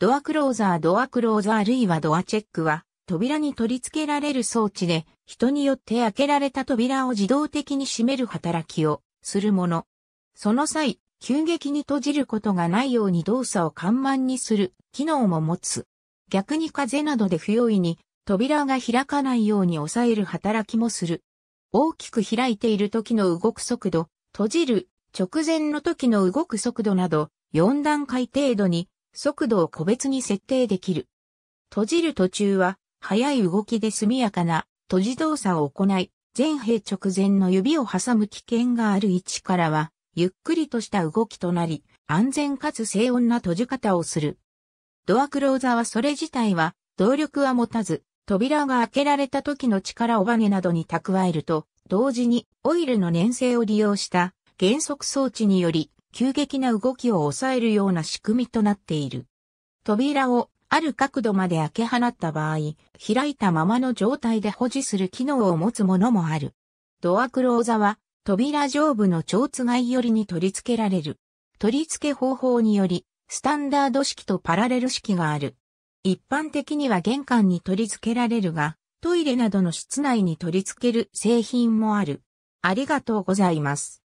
ドアクローザードアクローザーあるいはドアチェックは、扉に取り付けられる装置で、人によって開けられた扉を自動的に閉める働きをするもの。その際、急激に閉じることがないように動作を緩慢にする機能も持つ。逆に風などで不用意に扉が開かないように抑える働きもする。大きく開いている時の動く速度、閉じる直前の時の動く速度など4段階程度に速度を個別に設定できる。閉じる途中は、速い動きで速やかな閉じ動作を行い、前閉直前の指を挟む危険がある位置からは、ゆっくりとした動きとなり、安全かつ静音な閉じ方をする。ドアクローザーはそれ自体は、動力は持たず、扉が開けられた時の力をバネなどに蓄えると、同時にオイルの粘性を利用した減速装置により急激な動きを抑えるような仕組みとなっている。扉をある角度まで開け放った場合、開いたままの状態で保持する機能を持つものもある。ドアクローザは、扉上部の蝶つ寄りに取り付けられる。取り付け方法により、スタンダード式とパラレル式がある。一般的には玄関に取り付けられるが、トイレなどの室内に取り付ける製品もある。ありがとうございます。